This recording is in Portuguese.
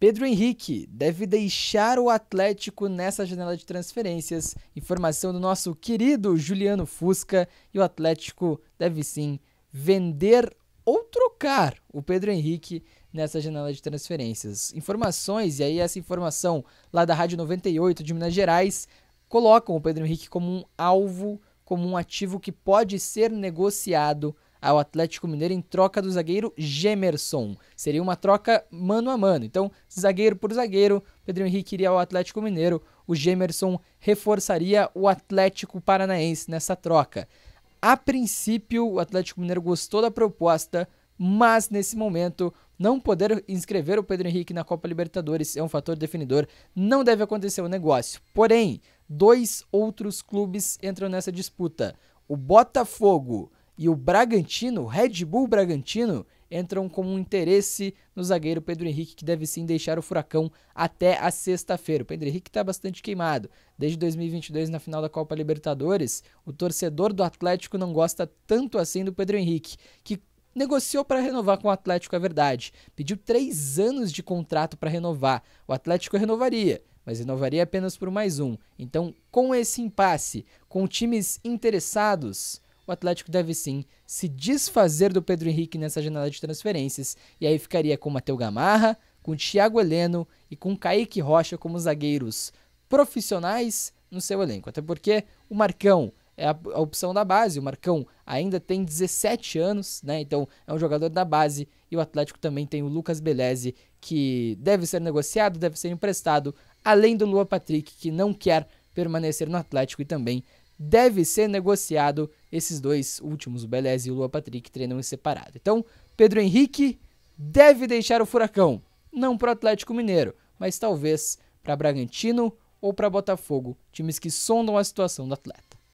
Pedro Henrique deve deixar o Atlético nessa janela de transferências. Informação do nosso querido Juliano Fusca. E o Atlético deve sim vender ou trocar o Pedro Henrique nessa janela de transferências. Informações, e aí essa informação lá da Rádio 98 de Minas Gerais, colocam o Pedro Henrique como um alvo, como um ativo que pode ser negociado ao Atlético Mineiro em troca do zagueiro Gemerson. Seria uma troca mano a mano. Então, zagueiro por zagueiro, Pedro Henrique iria ao Atlético Mineiro, o Gemerson reforçaria o Atlético Paranaense nessa troca. A princípio, o Atlético Mineiro gostou da proposta, mas nesse momento não poder inscrever o Pedro Henrique na Copa Libertadores é um fator definidor. Não deve acontecer o negócio. Porém, dois outros clubes entram nessa disputa. O Botafogo e o Bragantino, Red Bull Bragantino, entram com um interesse no zagueiro Pedro Henrique, que deve sim deixar o Furacão até a sexta-feira. O Pedro Henrique está bastante queimado. Desde 2022, na final da Copa Libertadores, o torcedor do Atlético não gosta tanto assim do Pedro Henrique, que negociou para renovar com o Atlético, é verdade. Pediu três anos de contrato para renovar. O Atlético renovaria mas renovaria apenas por mais um. Então, com esse impasse, com times interessados o Atlético deve sim se desfazer do Pedro Henrique nessa janela de transferências. E aí ficaria com Matheus Gamarra, com Thiago Heleno e com Kaique Rocha como zagueiros profissionais no seu elenco. Até porque o Marcão é a, a, opção da base. O Marcão ainda tem 17 anos, né? Então é um jogador da base. E o Atlético também tem o Lucas Beleze, que deve ser negociado, deve ser emprestado, além do Lua Patrick, que não quer permanecer no Atlético e também deve ser negociado. Esses dois últimos, o Beleza e o Lua Patrick, treinam em separado. Então, Pedro Henrique deve deixar o Furacão, não para o Atlético Mineiro, mas talvez para Bragantino ou para Botafogo, times que sondam a situação do atleta.